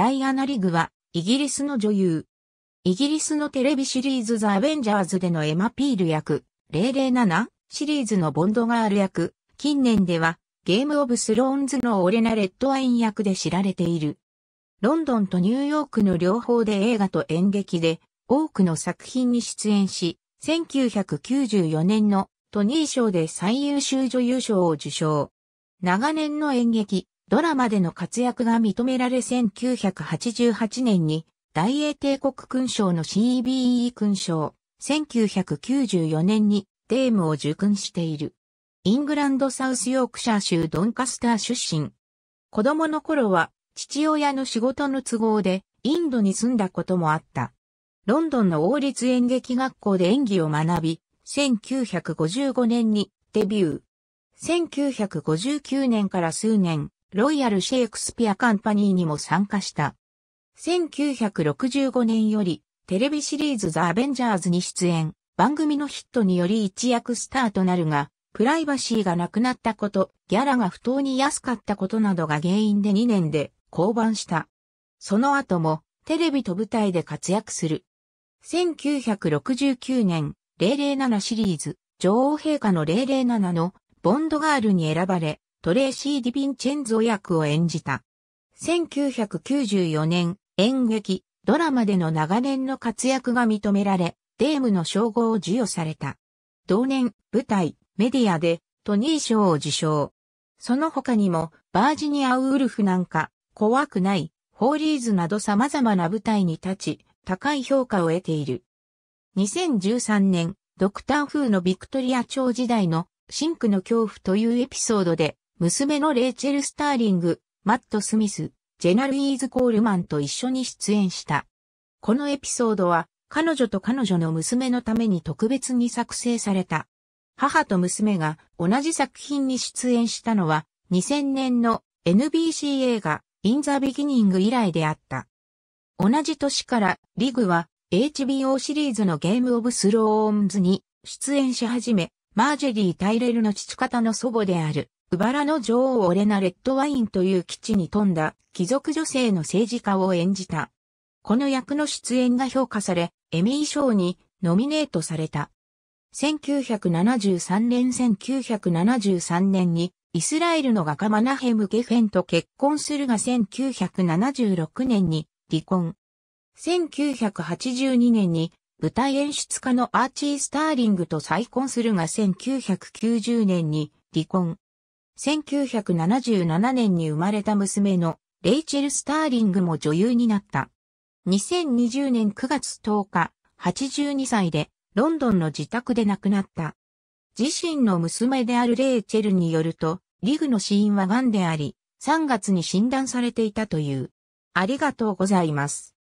ダイアナ・リグは、イギリスの女優。イギリスのテレビシリーズザ・アベンジャーズでのエマ・ピール役、007シリーズのボンドガール役、近年では、ゲーム・オブ・スローンズのオレナ・レッドワイン役で知られている。ロンドンとニューヨークの両方で映画と演劇で、多くの作品に出演し、1994年のトニー賞で最優秀女優賞を受賞。長年の演劇、ドラマでの活躍が認められ1988年に大英帝国勲章の CBE 勲章、1994年にデームを受勲している。イングランドサウスヨークシャー州ドンカスター出身。子供の頃は父親の仕事の都合でインドに住んだこともあった。ロンドンの王立演劇学校で演技を学び、1955年にデビュー。1959年から数年、ロイヤル・シェイクスピア・カンパニーにも参加した。1965年より、テレビシリーズザ・アベンジャーズに出演、番組のヒットにより一躍スターとなるが、プライバシーがなくなったこと、ギャラが不当に安かったことなどが原因で2年で降板した。その後も、テレビと舞台で活躍する。1969年、007シリーズ、女王陛下の007のボンドガールに選ばれ、トレーシー・ディヴィンチェンゾ役を演じた。1994年、演劇、ドラマでの長年の活躍が認められ、デームの称号を授与された。同年、舞台、メディアで、トニー賞を受賞。その他にも、バージニア・ウルフなんか、怖くない、ホーリーズなど様々な舞台に立ち、高い評価を得ている。2013年、ドクターフーのビクトリア朝時代のシンクの恐怖というエピソードで娘のレイチェル・スターリング、マット・スミス、ジェナルイーズ・コールマンと一緒に出演した。このエピソードは、彼女と彼女の娘のために特別に作成された。母と娘が同じ作品に出演したのは、2000年の NBC 映画、インザ・ビギニング以来であった。同じ年から、リグは HBO シリーズのゲーム・オブ・スローンズに出演し始め、マージェリー・タイレルの父方の祖母であるウバラの女王オレナ・レッドワインという基地に富んだ貴族女性の政治家を演じた。この役の出演が評価され、エミー賞にノミネートされた。1973年1973年にイスラエルの画家マナヘム・ゲフェンと結婚するが1976年に離婚。1982年に舞台演出家のアーチー・スターリングと再婚するが1990年に離婚。1977年に生まれた娘のレイチェル・スターリングも女優になった。2020年9月10日、82歳でロンドンの自宅で亡くなった。自身の娘であるレイチェルによると、リグの死因は癌であり、3月に診断されていたという。ありがとうございます。